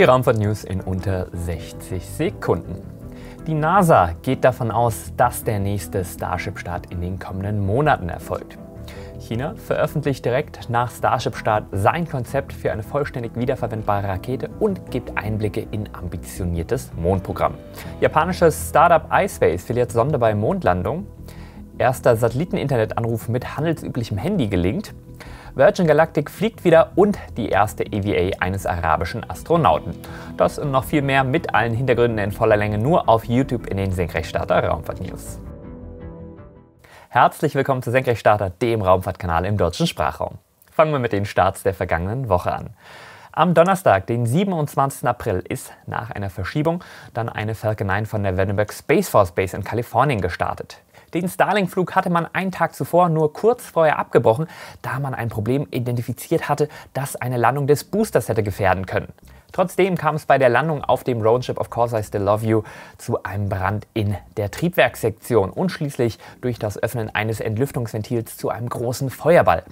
Die Raumfahrt-News in unter 60 Sekunden. Die NASA geht davon aus, dass der nächste Starship-Start in den kommenden Monaten erfolgt. China veröffentlicht direkt nach Starship-Start sein Konzept für eine vollständig wiederverwendbare Rakete und gibt Einblicke in ambitioniertes Mondprogramm. Japanisches Startup iSpace verliert Sonde bei Mondlandung. Erster Satelliteninternetanruf mit handelsüblichem Handy gelingt. Virgin Galactic fliegt wieder und die erste EVA eines arabischen Astronauten. Das und noch viel mehr mit allen Hintergründen in voller Länge nur auf YouTube in den Senkrechtstarter Raumfahrt News. Herzlich willkommen zu Senkrechtstarter, dem Raumfahrtkanal im deutschen Sprachraum. Fangen wir mit den Starts der vergangenen Woche an. Am Donnerstag, den 27. April, ist nach einer Verschiebung dann eine Falcon 9 von der Vandenberg Space Force Base in Kalifornien gestartet. Den Starlink-Flug hatte man einen Tag zuvor nur kurz vorher abgebrochen, da man ein Problem identifiziert hatte, das eine Landung des Boosters hätte gefährden können. Trotzdem kam es bei der Landung auf dem Roadship of Course I Still Love You zu einem Brand in der Triebwerkssektion und schließlich durch das Öffnen eines Entlüftungsventils zu einem großen Feuerball.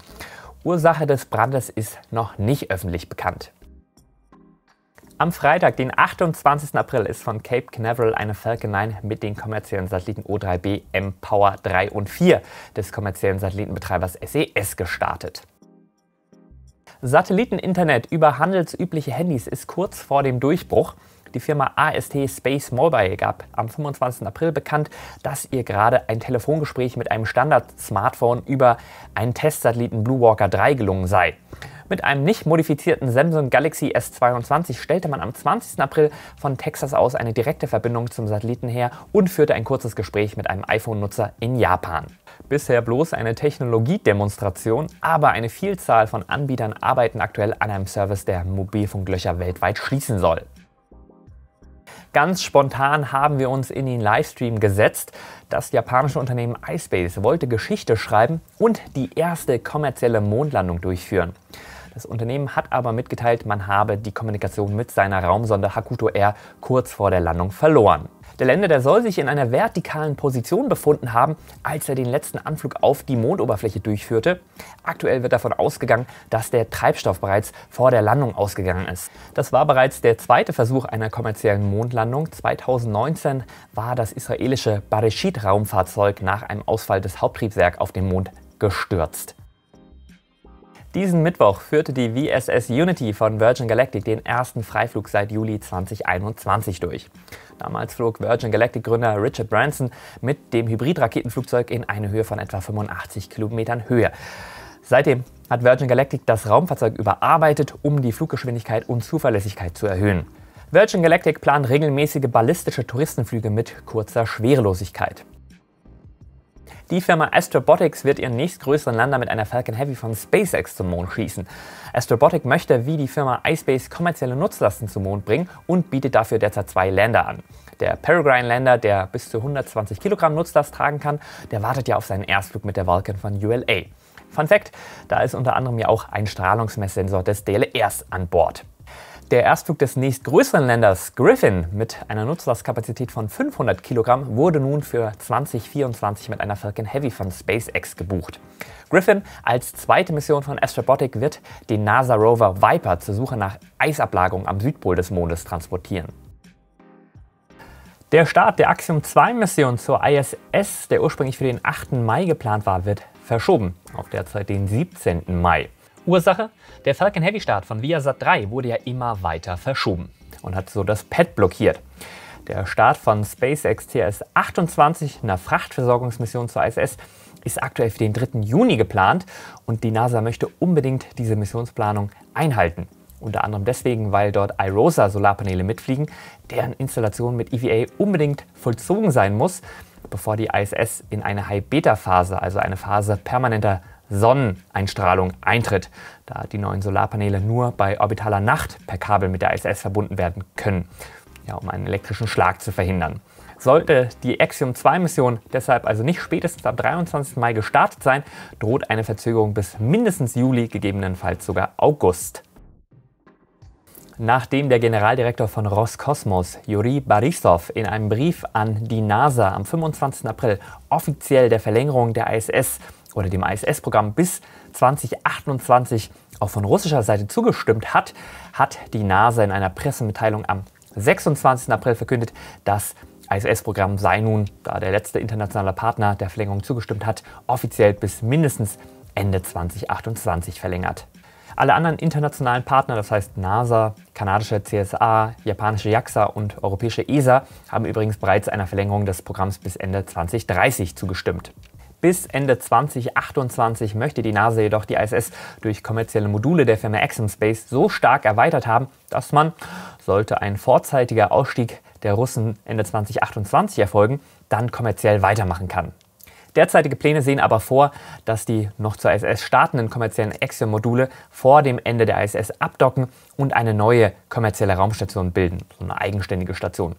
Ursache des Brandes ist noch nicht öffentlich bekannt. Am Freitag, den 28. April, ist von Cape Canaveral eine Falcon 9 mit den kommerziellen Satelliten O3b, M-Power 3 und 4 des kommerziellen Satellitenbetreibers SES e gestartet. Satelliteninternet über handelsübliche Handys ist kurz vor dem Durchbruch. Die Firma AST Space Mobile gab am 25. April bekannt, dass ihr gerade ein Telefongespräch mit einem Standard-Smartphone über einen Testsatelliten Blue Walker 3 gelungen sei. Mit einem nicht modifizierten Samsung Galaxy S22 stellte man am 20. April von Texas aus eine direkte Verbindung zum Satelliten her und führte ein kurzes Gespräch mit einem iPhone-Nutzer in Japan. Bisher bloß eine Technologiedemonstration, aber eine Vielzahl von Anbietern arbeiten aktuell an einem Service, der Mobilfunklöcher weltweit schließen soll. Ganz spontan haben wir uns in den Livestream gesetzt. Das japanische Unternehmen iSpace wollte Geschichte schreiben und die erste kommerzielle Mondlandung durchführen. Das Unternehmen hat aber mitgeteilt, man habe die Kommunikation mit seiner Raumsonde Hakuto Air kurz vor der Landung verloren. Der Länder, der soll sich in einer vertikalen Position befunden haben, als er den letzten Anflug auf die Mondoberfläche durchführte. Aktuell wird davon ausgegangen, dass der Treibstoff bereits vor der Landung ausgegangen ist. Das war bereits der zweite Versuch einer kommerziellen Mondlandung. 2019 war das israelische Bereshit-Raumfahrzeug nach einem Ausfall des Haupttriebwerks auf dem Mond gestürzt. Diesen Mittwoch führte die VSS Unity von Virgin Galactic den ersten Freiflug seit Juli 2021 durch. Damals flog Virgin Galactic Gründer Richard Branson mit dem Hybridraketenflugzeug in eine Höhe von etwa 85 Kilometern Höhe. Seitdem hat Virgin Galactic das Raumfahrzeug überarbeitet, um die Fluggeschwindigkeit und Zuverlässigkeit zu erhöhen. Virgin Galactic plant regelmäßige ballistische Touristenflüge mit kurzer Schwerelosigkeit. Die Firma Astrobotics wird ihren nächstgrößeren Lander mit einer Falcon Heavy von SpaceX zum Mond schießen. Astrobotic möchte wie die Firma iSpace kommerzielle Nutzlasten zum Mond bringen und bietet dafür derzeit zwei Lander an. Der Peregrine Lander, der bis zu 120 Kilogramm Nutzlast tragen kann, der wartet ja auf seinen Erstflug mit der Vulcan von ULA. Fun Fact, da ist unter anderem ja auch ein Strahlungsmesssensor des DLRs an Bord. Der Erstflug des nächstgrößeren Länders, Griffin, mit einer Nutzlastkapazität von 500 Kilogramm, wurde nun für 2024 mit einer Falcon Heavy von SpaceX gebucht. Griffin als zweite Mission von Astrobotic wird den NASA-Rover Viper zur Suche nach Eisablagerungen am Südpol des Mondes transportieren. Der Start der Axiom-2-Mission zur ISS, der ursprünglich für den 8. Mai geplant war, wird verschoben auf derzeit den 17. Mai. Ursache? Der Falcon Heavy Start von Viasat 3 wurde ja immer weiter verschoben und hat so das Pad blockiert. Der Start von SpaceX TS-28, einer Frachtversorgungsmission zur ISS, ist aktuell für den 3. Juni geplant und die NASA möchte unbedingt diese Missionsplanung einhalten. Unter anderem deswegen, weil dort iROSA Solarpaneele mitfliegen, deren Installation mit EVA unbedingt vollzogen sein muss, bevor die ISS in eine High-Beta-Phase, also eine Phase permanenter Sonneneinstrahlung eintritt, da die neuen Solarpaneele nur bei orbitaler Nacht per Kabel mit der ISS verbunden werden können, ja, um einen elektrischen Schlag zu verhindern. Sollte die Axiom-2-Mission deshalb also nicht spätestens am 23. Mai gestartet sein, droht eine Verzögerung bis mindestens Juli, gegebenenfalls sogar August. Nachdem der Generaldirektor von Roskosmos, Juri Borisov, in einem Brief an die NASA am 25. April offiziell der Verlängerung der ISS oder dem ISS-Programm bis 2028 auch von russischer Seite zugestimmt hat, hat die NASA in einer Pressemitteilung am 26. April verkündet, das ISS-Programm sei nun, da der letzte internationale Partner der Verlängerung zugestimmt hat, offiziell bis mindestens Ende 2028 verlängert. Alle anderen internationalen Partner, das heißt NASA, kanadische CSA, japanische JAXA und europäische ESA, haben übrigens bereits einer Verlängerung des Programms bis Ende 2030 zugestimmt. Bis Ende 2028 möchte die NASA jedoch die ISS durch kommerzielle Module der Firma Space so stark erweitert haben, dass man, sollte ein vorzeitiger Ausstieg der Russen Ende 2028 erfolgen, dann kommerziell weitermachen kann. Derzeitige Pläne sehen aber vor, dass die noch zur ISS startenden kommerziellen Axiom-Module vor dem Ende der ISS abdocken und eine neue kommerzielle Raumstation bilden, so eine eigenständige Station.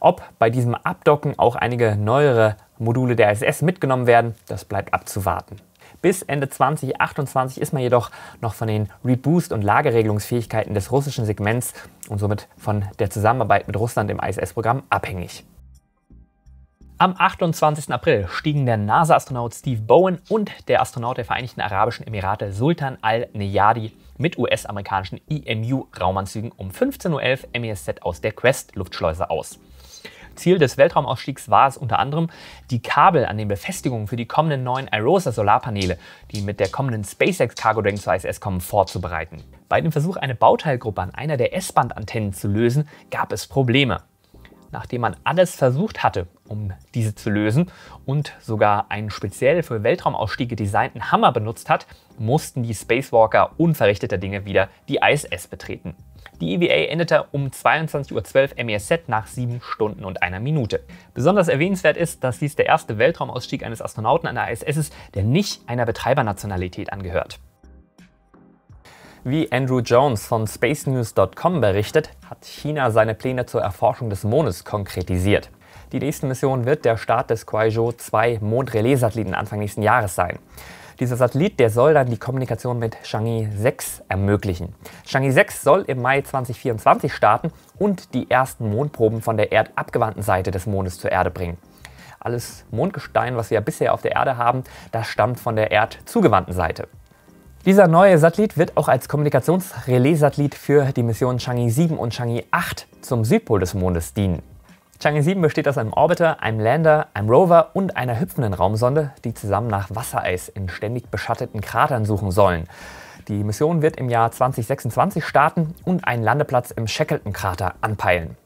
Ob bei diesem Abdocken auch einige neuere Module der ISS mitgenommen werden, das bleibt abzuwarten. Bis Ende 2028 ist man jedoch noch von den Reboost- und Lageregelungsfähigkeiten des russischen Segments und somit von der Zusammenarbeit mit Russland im ISS-Programm abhängig. Am 28. April stiegen der NASA-Astronaut Steve Bowen und der Astronaut der Vereinigten Arabischen Emirate Sultan Al-Nejadi mit US-amerikanischen emu raumanzügen um 15.11 Uhr MESZ aus der Quest-Luftschleuse aus. Ziel des Weltraumausstiegs war es unter anderem, die Kabel an den Befestigungen für die kommenden neuen aerosa solarpaneele die mit der kommenden SpaceX Cargo Dragon zur ISS kommen, vorzubereiten. Bei dem Versuch, eine Bauteilgruppe an einer der S-Band-Antennen zu lösen, gab es Probleme. Nachdem man alles versucht hatte um diese zu lösen und sogar einen speziell für Weltraumausstiege designten Hammer benutzt hat, mussten die Spacewalker unverrichteter Dinge wieder die ISS betreten. Die EVA endete um 22.12 Uhr MESZ nach 7 Stunden und einer Minute. Besonders erwähnenswert ist, dass dies der erste Weltraumausstieg eines Astronauten an der ISS ist, der nicht einer Betreibernationalität angehört. Wie Andrew Jones von spacenews.com berichtet, hat China seine Pläne zur Erforschung des Mondes konkretisiert. Die nächste Mission wird der Start des Kuaizhou 2 Mondrelais-Satelliten Anfang nächsten Jahres sein. Dieser Satellit, der soll dann die Kommunikation mit Chang'e 6 ermöglichen. Chang'e 6 soll im Mai 2024 starten und die ersten Mondproben von der erdabgewandten Seite des Mondes zur Erde bringen. Alles Mondgestein, was wir bisher auf der Erde haben, das stammt von der erdzugewandten Seite. Dieser neue Satellit wird auch als Kommunikationsrelais-Satellit für die Missionen Chang'e 7 und Chang'e 8 zum Südpol des Mondes dienen. Chang'e 7 besteht aus einem Orbiter, einem Lander, einem Rover und einer hüpfenden Raumsonde, die zusammen nach Wassereis in ständig beschatteten Kratern suchen sollen. Die Mission wird im Jahr 2026 starten und einen Landeplatz im Shackleton-Krater anpeilen.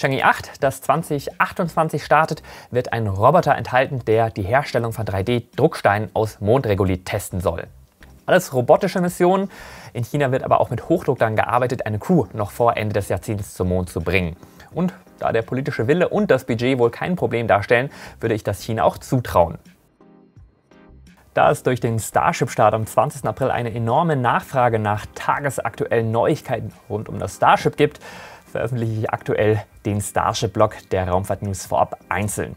Chang'e 8, das 2028 startet, wird ein Roboter enthalten, der die Herstellung von 3D-Drucksteinen aus Mondregolit testen soll. Alles robotische Missionen. In China wird aber auch mit Hochdruck daran gearbeitet, eine Crew noch vor Ende des Jahrzehnts zum Mond zu bringen. Und da der politische Wille und das Budget wohl kein Problem darstellen, würde ich das China auch zutrauen. Da es durch den Starship-Start am 20. April eine enorme Nachfrage nach tagesaktuellen Neuigkeiten rund um das Starship gibt, veröffentliche ich aktuell den Starship-Blog der Raumfahrt-News vorab einzeln.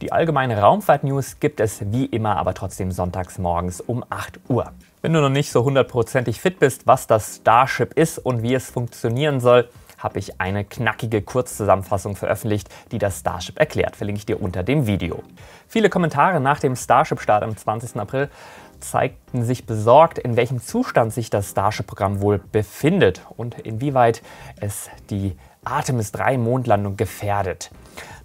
Die allgemeine Raumfahrt-News gibt es wie immer aber trotzdem sonntags morgens um 8 Uhr. Wenn du noch nicht so hundertprozentig fit bist, was das Starship ist und wie es funktionieren soll, habe ich eine knackige Kurzzusammenfassung veröffentlicht, die das Starship erklärt. Verlinke ich dir unter dem Video. Viele Kommentare nach dem Starship-Start am 20. April zeigten sich besorgt, in welchem Zustand sich das Starship-Programm wohl befindet und inwieweit es die Artemis 3 Mondlandung gefährdet.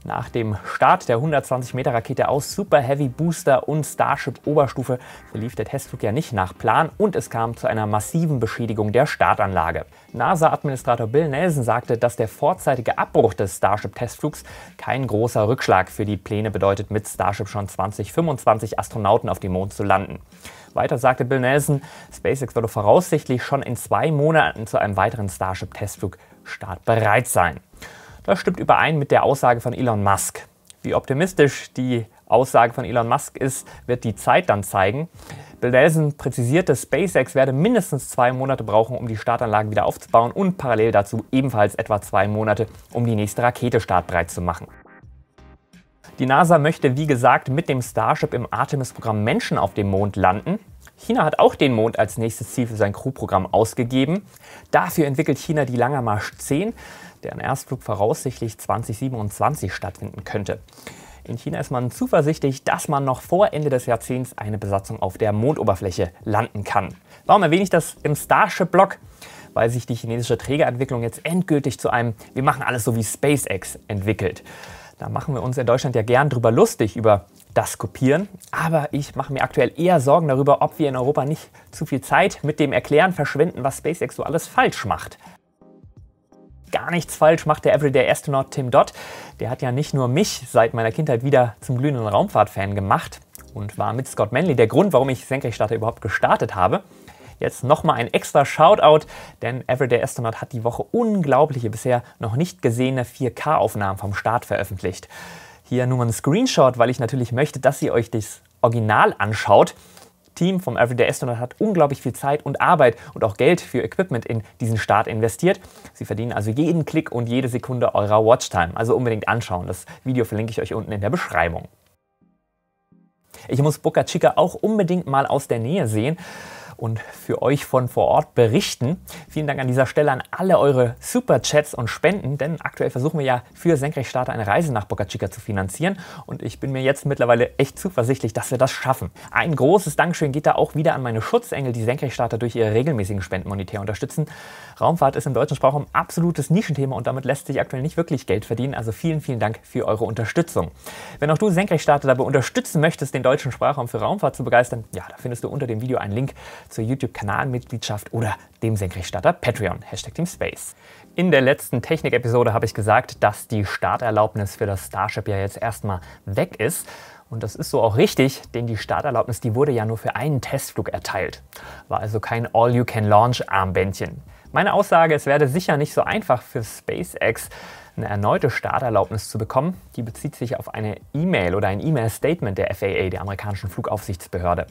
Nach dem Start der 120-Meter-Rakete aus Super Heavy Booster und Starship Oberstufe verlief der Testflug ja nicht nach Plan und es kam zu einer massiven Beschädigung der Startanlage. NASA-Administrator Bill Nelson sagte, dass der vorzeitige Abbruch des Starship-Testflugs kein großer Rückschlag für die Pläne bedeutet, mit Starship schon 2025 Astronauten auf dem Mond zu landen. Weiter sagte Bill Nelson, SpaceX würde voraussichtlich schon in zwei Monaten zu einem weiteren Starship-Testflug Start bereit sein. Das stimmt überein mit der Aussage von Elon Musk. Wie optimistisch die Aussage von Elon Musk ist, wird die Zeit dann zeigen. Bill Nelson präzisierte, SpaceX werde mindestens zwei Monate brauchen, um die Startanlagen wieder aufzubauen und parallel dazu ebenfalls etwa zwei Monate, um die nächste Rakete startbereit zu machen. Die NASA möchte, wie gesagt, mit dem Starship im Artemis-Programm Menschen auf dem Mond landen. China hat auch den Mond als nächstes Ziel für sein Crew-Programm ausgegeben. Dafür entwickelt China die Langer Marsch 10, deren Erstflug voraussichtlich 2027 stattfinden könnte. In China ist man zuversichtlich, dass man noch vor Ende des Jahrzehnts eine Besatzung auf der Mondoberfläche landen kann. Warum erwähne ich das im Starship-Blog? Weil sich die chinesische Trägerentwicklung jetzt endgültig zu einem Wir machen alles so wie SpaceX entwickelt. Da machen wir uns in Deutschland ja gern drüber lustig, über das Kopieren. Aber ich mache mir aktuell eher Sorgen darüber, ob wir in Europa nicht zu viel Zeit mit dem Erklären verschwenden, was SpaceX so alles falsch macht. Gar nichts falsch macht der Everyday Astronaut Tim Dodd. Der hat ja nicht nur mich seit meiner Kindheit wieder zum glühenden Raumfahrtfan gemacht und war mit Scott Manley der Grund, warum ich Senkrechtstarter überhaupt gestartet habe jetzt nochmal ein extra Shoutout, denn Everyday Astronaut hat die Woche unglaubliche, bisher noch nicht gesehene 4K-Aufnahmen vom Start veröffentlicht. Hier nur mal ein Screenshot, weil ich natürlich möchte, dass ihr euch das Original anschaut. Team vom Everyday Astronaut hat unglaublich viel Zeit und Arbeit und auch Geld für Equipment in diesen Start investiert. Sie verdienen also jeden Klick und jede Sekunde eurer Watchtime. Also unbedingt anschauen. Das Video verlinke ich euch unten in der Beschreibung. Ich muss Boca Chica auch unbedingt mal aus der Nähe sehen und für euch von vor Ort berichten. Vielen Dank an dieser Stelle an alle eure Superchats und Spenden, denn aktuell versuchen wir ja für Senkrechtstarter eine Reise nach Boca Chica zu finanzieren und ich bin mir jetzt mittlerweile echt zuversichtlich, dass wir das schaffen. Ein großes Dankeschön geht da auch wieder an meine Schutzengel, die Senkrechtstarter durch ihre regelmäßigen Spenden monetär unterstützen. Raumfahrt ist im deutschen Sprachraum absolutes Nischenthema und damit lässt sich aktuell nicht wirklich Geld verdienen. Also vielen, vielen Dank für eure Unterstützung. Wenn auch du Senkrechtstarter dabei unterstützen möchtest, den deutschen Sprachraum für Raumfahrt zu begeistern, ja, da findest du unter dem Video einen Link zur YouTube-Kanalmitgliedschaft oder dem Senkrechtstarter Patreon. Hashtag Team Space. In der letzten Technik-Episode habe ich gesagt, dass die Starterlaubnis für das Starship ja jetzt erstmal weg ist. Und das ist so auch richtig, denn die Starterlaubnis, die wurde ja nur für einen Testflug erteilt. War also kein All-You-Can-Launch-Armbändchen. Meine Aussage, es werde sicher nicht so einfach für SpaceX eine erneute Starterlaubnis zu bekommen, die bezieht sich auf eine E-Mail oder ein E-Mail-Statement der FAA, der amerikanischen Flugaufsichtsbehörde.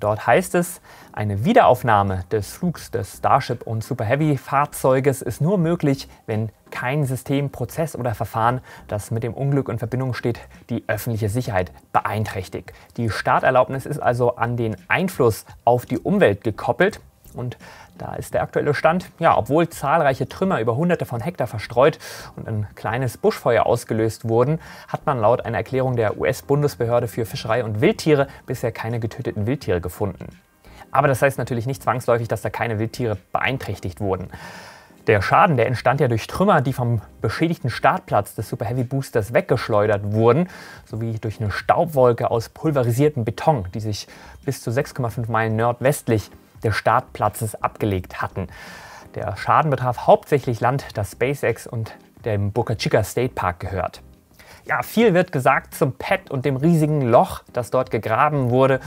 Dort heißt es, eine Wiederaufnahme des Flugs des Starship und Super Heavy Fahrzeuges ist nur möglich, wenn kein System, Prozess oder Verfahren, das mit dem Unglück in Verbindung steht, die öffentliche Sicherheit beeinträchtigt. Die Starterlaubnis ist also an den Einfluss auf die Umwelt gekoppelt und da ist der aktuelle Stand, ja, obwohl zahlreiche Trümmer über hunderte von Hektar verstreut und ein kleines Buschfeuer ausgelöst wurden, hat man laut einer Erklärung der US-Bundesbehörde für Fischerei und Wildtiere bisher keine getöteten Wildtiere gefunden. Aber das heißt natürlich nicht zwangsläufig, dass da keine Wildtiere beeinträchtigt wurden. Der Schaden, der entstand ja durch Trümmer, die vom beschädigten Startplatz des Super Heavy Boosters weggeschleudert wurden, sowie durch eine Staubwolke aus pulverisiertem Beton, die sich bis zu 6,5 Meilen nordwestlich des Startplatzes abgelegt hatten. Der Schaden betraf hauptsächlich Land, das SpaceX und dem Boca Chica State Park gehört. Ja, viel wird gesagt zum Pad und dem riesigen Loch, das dort gegraben wurde.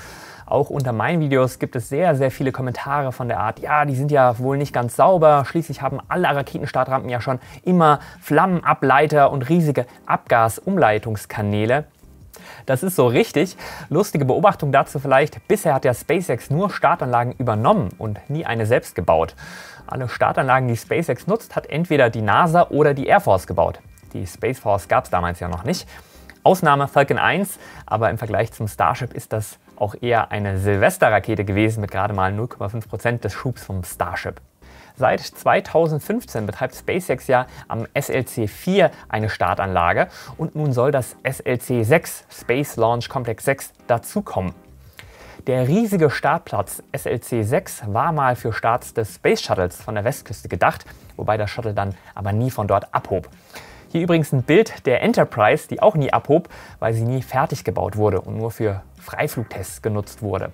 Auch unter meinen Videos gibt es sehr, sehr viele Kommentare von der Art, ja, die sind ja wohl nicht ganz sauber. Schließlich haben alle Raketenstartrampen ja schon immer Flammenableiter und riesige Abgasumleitungskanäle. Das ist so richtig. Lustige Beobachtung dazu vielleicht, bisher hat ja SpaceX nur Startanlagen übernommen und nie eine selbst gebaut. Alle Startanlagen, die SpaceX nutzt, hat entweder die NASA oder die Air Force gebaut. Die Space Force gab es damals ja noch nicht. Ausnahme Falcon 1, aber im Vergleich zum Starship ist das auch eher eine Silvesterrakete gewesen mit gerade mal 0,5% Prozent des Schubs vom Starship. Seit 2015 betreibt SpaceX ja am SLC 4 eine Startanlage und nun soll das SLC 6 Space Launch Complex 6 dazukommen. Der riesige Startplatz SLC 6 war mal für Starts des Space Shuttles von der Westküste gedacht, wobei der Shuttle dann aber nie von dort abhob. Hier übrigens ein Bild der Enterprise, die auch nie abhob, weil sie nie fertig gebaut wurde und nur für Freiflugtests genutzt wurde.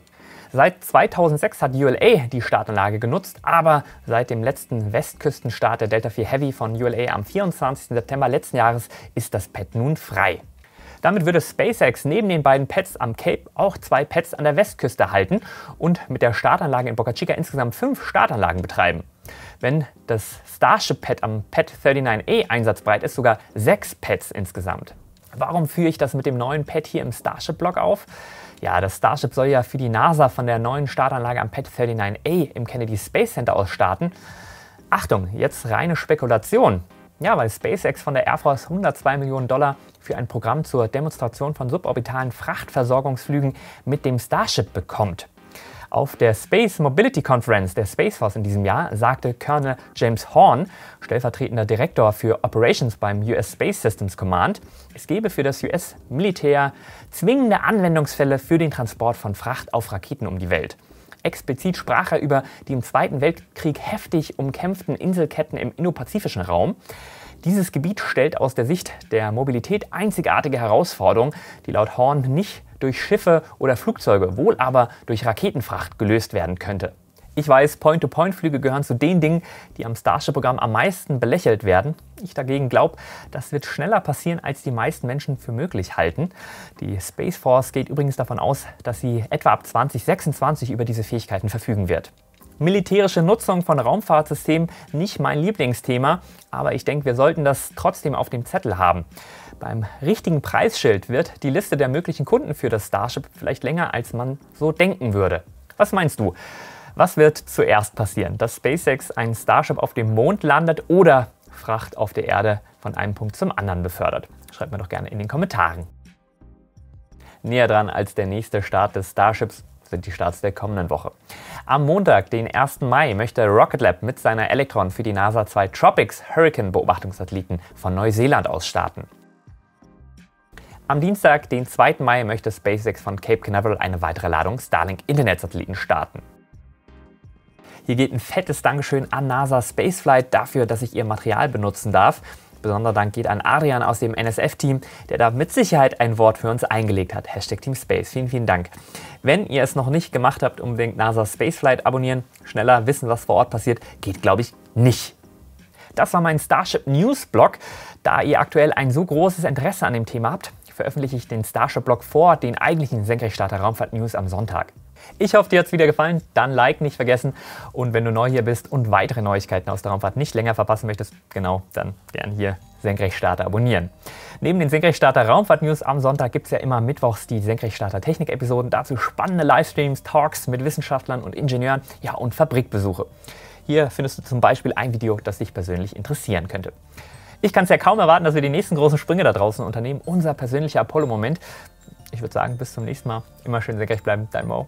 Seit 2006 hat ULA die Startanlage genutzt, aber seit dem letzten Westküstenstart der Delta 4 Heavy von ULA am 24. September letzten Jahres ist das Pad nun frei. Damit würde SpaceX neben den beiden Pads am Cape auch zwei Pads an der Westküste halten und mit der Startanlage in Boca Chica insgesamt fünf Startanlagen betreiben. Wenn das Starship-Pad am Pad 39A einsatzbereit ist, sogar sechs Pads insgesamt. Warum führe ich das mit dem neuen Pad hier im starship block auf? Ja, das Starship soll ja für die NASA von der neuen Startanlage am Pad 39A im Kennedy Space Center aus starten. Achtung, jetzt reine Spekulation. Ja, weil SpaceX von der Air Force 102 Millionen Dollar für ein Programm zur Demonstration von suborbitalen Frachtversorgungsflügen mit dem Starship bekommt. Auf der Space Mobility Conference der Space Force in diesem Jahr sagte Colonel James Horn, stellvertretender Direktor für Operations beim US Space Systems Command, es gebe für das US-Militär zwingende Anwendungsfälle für den Transport von Fracht auf Raketen um die Welt. Explizit sprach er über die im Zweiten Weltkrieg heftig umkämpften Inselketten im indopazifischen Raum. Dieses Gebiet stellt aus der Sicht der Mobilität einzigartige Herausforderungen, die laut Horn nicht durch Schiffe oder Flugzeuge, wohl aber durch Raketenfracht gelöst werden könnte. Ich weiß, Point-to-Point-Flüge gehören zu den Dingen, die am Starship-Programm am meisten belächelt werden. Ich dagegen glaube, das wird schneller passieren, als die meisten Menschen für möglich halten. Die Space Force geht übrigens davon aus, dass sie etwa ab 2026 über diese Fähigkeiten verfügen wird. Militärische Nutzung von Raumfahrtsystemen nicht mein Lieblingsthema, aber ich denke, wir sollten das trotzdem auf dem Zettel haben. Beim richtigen Preisschild wird die Liste der möglichen Kunden für das Starship vielleicht länger, als man so denken würde. Was meinst du? Was wird zuerst passieren? Dass SpaceX ein Starship auf dem Mond landet oder Fracht auf der Erde von einem Punkt zum anderen befördert? Schreibt mir doch gerne in den Kommentaren. Näher dran als der nächste Start des Starships sind die Starts der kommenden Woche. Am Montag, den 1. Mai, möchte Rocket Lab mit seiner Electron für die NASA zwei Tropics Hurricane Beobachtungssatelliten von Neuseeland aus starten. Am Dienstag, den 2. Mai, möchte SpaceX von Cape Canaveral eine weitere Ladung Starlink Internetsatelliten starten. Hier geht ein fettes Dankeschön an NASA Spaceflight dafür, dass ich ihr Material benutzen darf. Besonderer Dank geht an Adrian aus dem NSF-Team, der da mit Sicherheit ein Wort für uns eingelegt hat. Hashtag Team Space. Vielen, vielen Dank. Wenn ihr es noch nicht gemacht habt, unbedingt NASA Spaceflight abonnieren. Schneller wissen, was vor Ort passiert, geht, glaube ich, nicht. Das war mein Starship News Blog. Da ihr aktuell ein so großes Interesse an dem Thema habt, veröffentliche ich den Starship Blog vor den eigentlichen Senkrechtstarter Raumfahrt News am Sonntag. Ich hoffe, dir hat es wieder gefallen. Dann Like nicht vergessen. Und wenn du neu hier bist und weitere Neuigkeiten aus der Raumfahrt nicht länger verpassen möchtest, genau, dann gern hier Senkrechtstarter abonnieren. Neben den Senkrechtstarter Raumfahrt-News am Sonntag gibt es ja immer mittwochs die Senkrechtstarter Technik-Episoden. Dazu spannende Livestreams, Talks mit Wissenschaftlern und Ingenieuren, ja und Fabrikbesuche. Hier findest du zum Beispiel ein Video, das dich persönlich interessieren könnte. Ich kann es ja kaum erwarten, dass wir die nächsten großen Sprünge da draußen unternehmen. Unser persönlicher Apollo-Moment. Ich würde sagen, bis zum nächsten Mal. Immer schön senkrecht bleiben. Dein Mo.